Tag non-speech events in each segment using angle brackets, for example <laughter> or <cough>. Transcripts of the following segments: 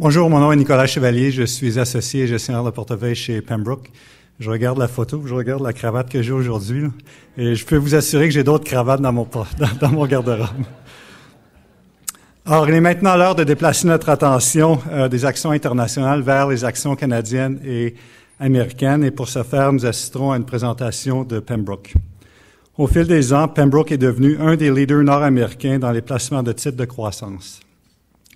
Bonjour, mon nom est Nicolas Chevalier, je suis associé et gestionnaire de portefeuille chez Pembroke. Je regarde la photo, je regarde la cravate que j'ai aujourd'hui, et je peux vous assurer que j'ai d'autres cravates dans mon, <laughs> dans, dans mon garde-robe. Alors, il est maintenant l'heure de déplacer notre attention euh, des actions internationales vers les actions canadiennes et américaines, et pour ce faire, nous assisterons à une présentation de Pembroke. Au fil des ans, Pembroke est devenu un des leaders nord-américains dans les placements de titres de croissance.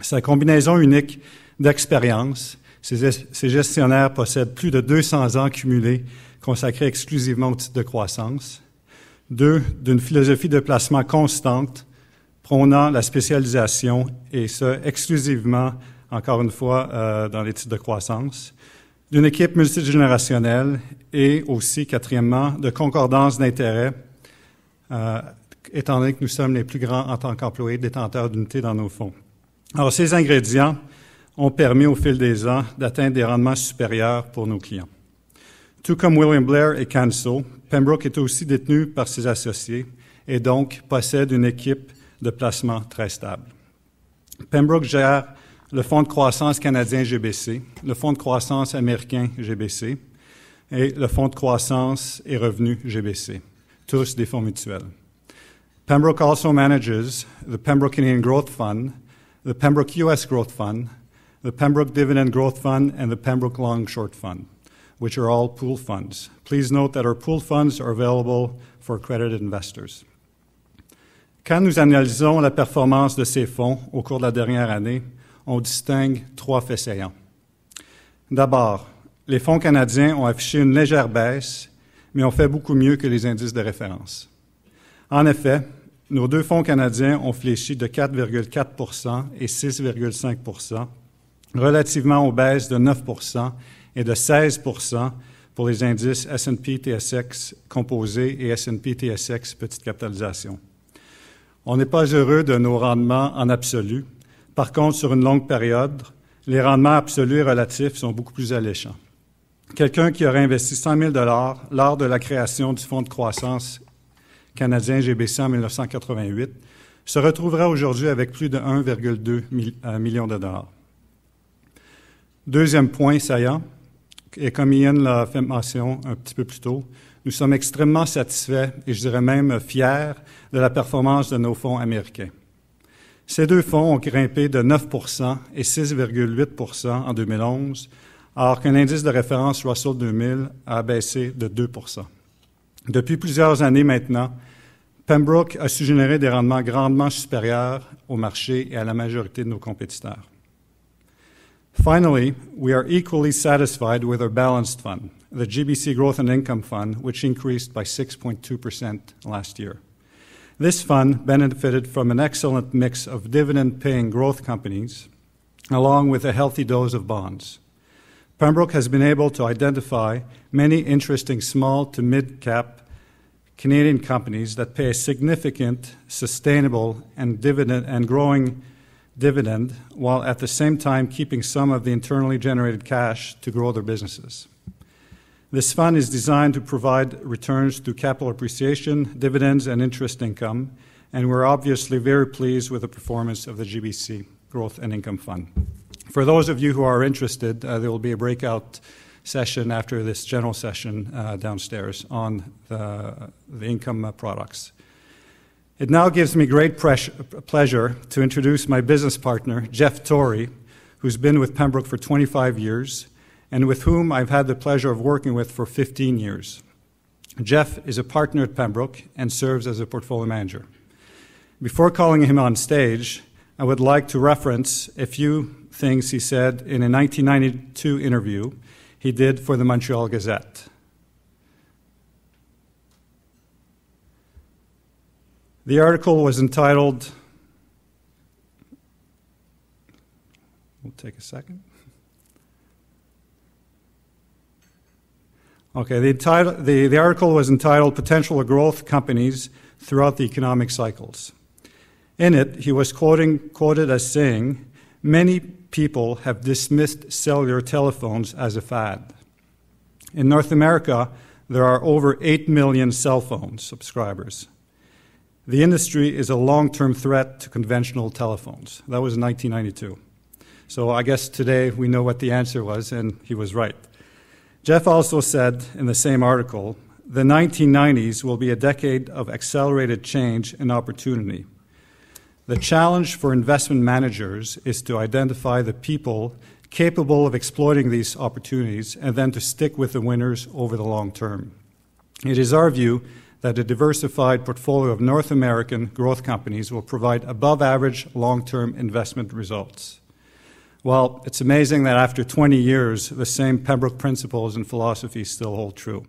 Sa combinaison unique d'expérience. Ces, gestionnaires possèdent plus de 200 ans cumulés consacrés exclusivement au titre de croissance. Deux, d'une philosophie de placement constante prônant la spécialisation et ce, exclusivement, encore une fois, euh, dans les titres de croissance. D'une équipe multigénérationnelle et aussi, quatrièmement, de concordance d'intérêts, euh, étant donné que nous sommes les plus grands en tant qu'employés détenteurs d'unités dans nos fonds. Alors, ces ingrédients, ont permis au fil des ans d'atteindre des rendements supérieurs pour nos clients. Tout comme William Blair et Canso, Pembroke est aussi détenu par ses associés et donc possède une équipe de placement très stable. Pembroke gère le Fonds de croissance canadien GBC, le Fonds de croissance américain GBC et le Fonds de croissance et revenus GBC, tous des fonds mutuels. Pembroke also manages the Pembroke Canadian Growth Fund, the Pembroke US Growth Fund, the Pembroke Dividend Growth Fund, and the Pembroke Long Short Fund, which are all pool funds. Please note that our pool funds are available for accredited investors. Quand nous analysons la performance de ces fonds au cours de la dernière année, on distingue trois faits saillants. D'abord, les fonds canadiens ont affiché une légère baisse, mais ont fait beaucoup mieux que les indices de référence. En effet, nos deux fonds canadiens ont fléchi de 4,4 et 6,5 relativement aux baisses de 9 et de 16 pour les indices S&P TSX composés et S&P TSX petite capitalisation. On n'est pas heureux de nos rendements en absolu. Par contre, sur une longue période, les rendements absolus et relatifs sont beaucoup plus alléchants. Quelqu'un qui aurait investi 100 000 lors de la création du Fonds de croissance canadien GBC en 1988 se retrouvera aujourd'hui avec plus de 1,2 euh, million de dollars. Deuxième point saillant, et comme Ian l'a fait mention un petit peu plus tôt, nous sommes extrêmement satisfaits et je dirais même fiers de la performance de nos fonds américains. Ces deux fonds ont grimpé de 9 et 6,8 en 2011, alors qu'un indice de référence Russell 2000 a baissé de 2 Depuis plusieurs années maintenant, Pembroke a su générer des rendements grandement supérieurs au marché et à la majorité de nos compétiteurs. Finally, we are equally satisfied with our balanced fund, the GBC Growth and Income Fund, which increased by 6.2% last year. This fund benefited from an excellent mix of dividend paying growth companies, along with a healthy dose of bonds. Pembroke has been able to identify many interesting small to mid cap Canadian companies that pay a significant, sustainable, and dividend and growing dividend while at the same time keeping some of the internally generated cash to grow their businesses. This fund is designed to provide returns through capital appreciation, dividends, and interest income, and we're obviously very pleased with the performance of the GBC Growth and Income Fund. For those of you who are interested, uh, there will be a breakout session after this general session uh, downstairs on the, the income uh, products. It now gives me great pleasure to introduce my business partner, Jeff Torrey, who's been with Pembroke for 25 years and with whom I've had the pleasure of working with for 15 years. Jeff is a partner at Pembroke and serves as a portfolio manager. Before calling him on stage, I would like to reference a few things he said in a 1992 interview he did for the Montreal Gazette. The article was entitled, we'll take a second. Okay, the, title, the, the article was entitled Potential Growth Companies Throughout the Economic Cycles. In it, he was quoting, quoted as saying, Many people have dismissed cellular telephones as a fad. In North America, there are over 8 million cell phone subscribers. The industry is a long term threat to conventional telephones. That was in 1992. So I guess today we know what the answer was, and he was right. Jeff also said in the same article the 1990s will be a decade of accelerated change and opportunity. The challenge for investment managers is to identify the people capable of exploiting these opportunities and then to stick with the winners over the long term. It is our view that a diversified portfolio of North American growth companies will provide above average long term investment results. Well, it's amazing that after 20 years, the same Pembroke principles and philosophy still hold true.